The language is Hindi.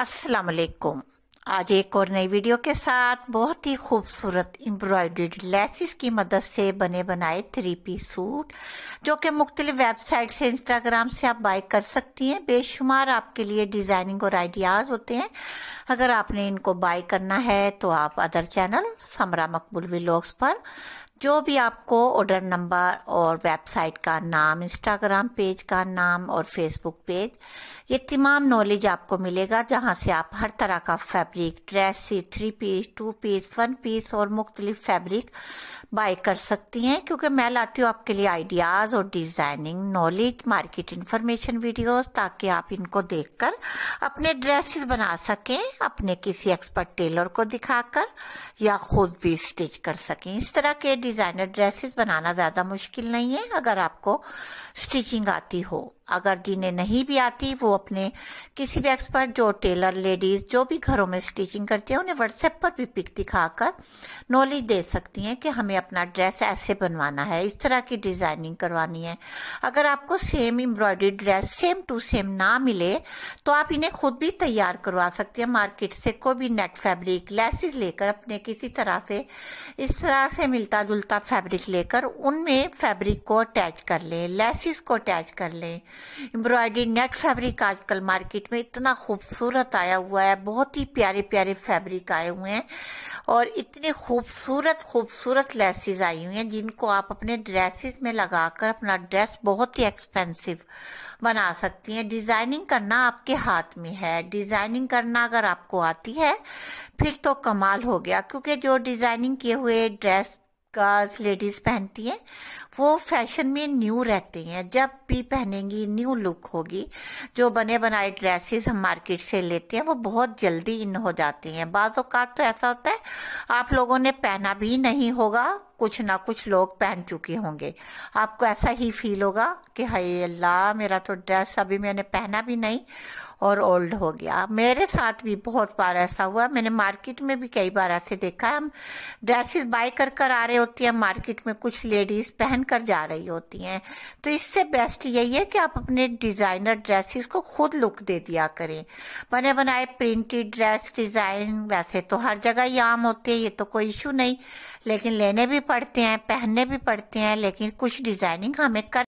अस्सलाम वालेकुम आज एक और नई वीडियो के साथ बहुत ही खूबसूरत एम्ब्रॉयड लेसिस की मदद से बने बनाए थ्री पी सूट जो कि मुख्तलिफ वेबसाइट से इंस्टाग्राम से आप बाय कर सकती हैं बेशुमार आपके लिए डिज़ाइनिंग और आइडियाज़ होते हैं अगर आपने इनको बाय करना है तो आप other channel Samra Maqbool vlogs पर जो भी आपको ऑर्डर नंबर और वेबसाइट का नाम इंस्टाग्राम पेज का नाम और फेसबुक पेज ये तमाम नॉलेज आपको मिलेगा जहाँ से आप हर तरह का fabric dress three piece two piece one piece और मुख्तलिफ फैब्रिक बाय कर सकती हैं क्योंकि मैं लाती हूँ आपके लिए आइडियाज़ और designing knowledge market information videos ताकि आप इनको देखकर अपने ड्रेसेस बना सकें अपने किसी एक्सपर्ट टेलर को दिखाकर या खुद भी स्टिच कर सकें इस तरह के डिज़ाइनर ड्रेसेस बनाना ज़्यादा मुश्किल नहीं है अगर आपको स्टिचिंग आती हो अगर जिन्हें नहीं भी आती वो अपने किसी भी एक्सपर्ट जो टेलर लेडीज़ जो भी घरों में स्टिचिंग करती हैं उन्हें व्हाट्सएप पर भी पिक दिखाकर नॉलेज दे सकती हैं कि हमें अपना ड्रेस ऐसे बनवाना है इस तरह की डिज़ाइनिंग करवानी है अगर आपको same embroidery dress same to same ना मिले तो आप इन्हें खुद भी तैयार करवा सकते हैं मार्केट से कोई भी नेट फैब्रिक लेसिस लेकर अपने किसी तरह से इस तरह से मिलता जुलता फैब्रिक लेकर उनमें फैब्रिक को अटैच कर लें लेसिस को अटैच कर लें एम्ब्रॉयडरी नेट फैब्रिक आजकल मार्केट में इतना खूबसूरत आया हुआ है बहुत ही प्यारे प्यारे फैब्रिक आए हुए हैं और इतने खूबसूरत खूबसूरत लेसेस आई हुई हैं जिनको आप अपने ड्रेसेस में लगाकर अपना ड्रेस बहुत ही एक्सपेंसिव बना सकती हैं डिजाइनिंग करना आपके हाथ में है डिजाइनिंग करना अगर आपको आती है फिर तो कमाल हो गया क्योंकि जो डिजाइनिंग किए हुए ड्रेस गर्ल्स लेडीज पहनती हैं वो फैशन में न्यू रहती हैं जब भी पहनेंगी न्यू लुक होगी जो बने बनाए ड्रेसेस हम मार्केट से लेते हैं वो बहुत जल्दी इन हो जाती हैं बाजात तो ऐसा होता है आप लोगों ने पहना भी नहीं होगा कुछ ना कुछ लोग पहन चुके होंगे आपको ऐसा ही फील होगा कि हाय अल्लाह मेरा तो ड्रेस अभी मैंने पहना भी नहीं और ओल्ड हो गया मेरे साथ भी बहुत बार ऐसा हुआ मैंने मार्केट में भी कई बार ऐसे देखा है हम ड्रेसेस बाय कर कर आ रहे होती हैं मार्केट में कुछ लेडीज पहन कर जा रही होती हैं तो इससे बेस्ट यही है कि आप अपने डिजाइनर ड्रेसेस को खुद लुक दे दिया करें बने बनाए प्रिंटेड ड्रेस डिजाइन वैसे तो हर जगह ही आम होते हैं ये तो कोई इशू नहीं लेकिन लेने भी पड़ते हैं पहनने भी पड़ते हैं लेकिन कुछ डिजाइनिंग हमें कर